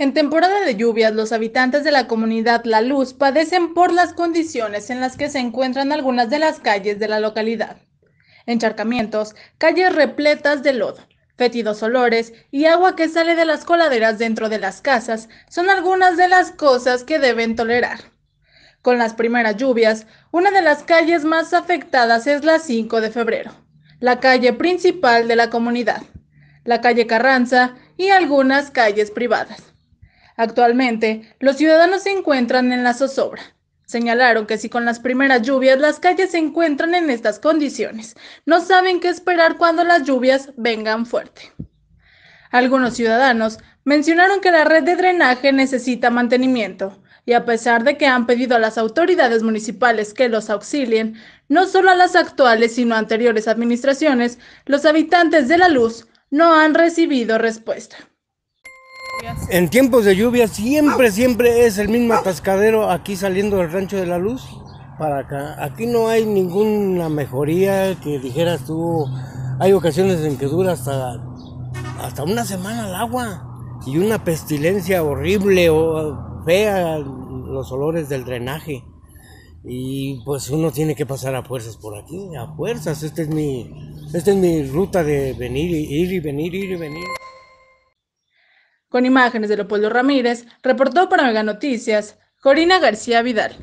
En temporada de lluvias, los habitantes de la comunidad La Luz padecen por las condiciones en las que se encuentran algunas de las calles de la localidad. Encharcamientos, calles repletas de lodo, fétidos olores y agua que sale de las coladeras dentro de las casas son algunas de las cosas que deben tolerar. Con las primeras lluvias, una de las calles más afectadas es la 5 de febrero, la calle principal de la comunidad, la calle Carranza y algunas calles privadas. Actualmente, los ciudadanos se encuentran en la zozobra. Señalaron que si con las primeras lluvias las calles se encuentran en estas condiciones, no saben qué esperar cuando las lluvias vengan fuerte. Algunos ciudadanos mencionaron que la red de drenaje necesita mantenimiento y a pesar de que han pedido a las autoridades municipales que los auxilien, no solo a las actuales sino a anteriores administraciones, los habitantes de la luz no han recibido respuesta. En tiempos de lluvia siempre, siempre es el mismo atascadero aquí saliendo del rancho de la luz para acá. Aquí no hay ninguna mejoría que dijeras tú. Hay ocasiones en que dura hasta, hasta una semana el agua y una pestilencia horrible o fea los olores del drenaje. Y pues uno tiene que pasar a fuerzas por aquí, a fuerzas. Esta es mi, esta es mi ruta de venir, ir y venir, ir y venir. Con imágenes de Leopoldo Ramírez, reportó para Mega Noticias, Corina García Vidal.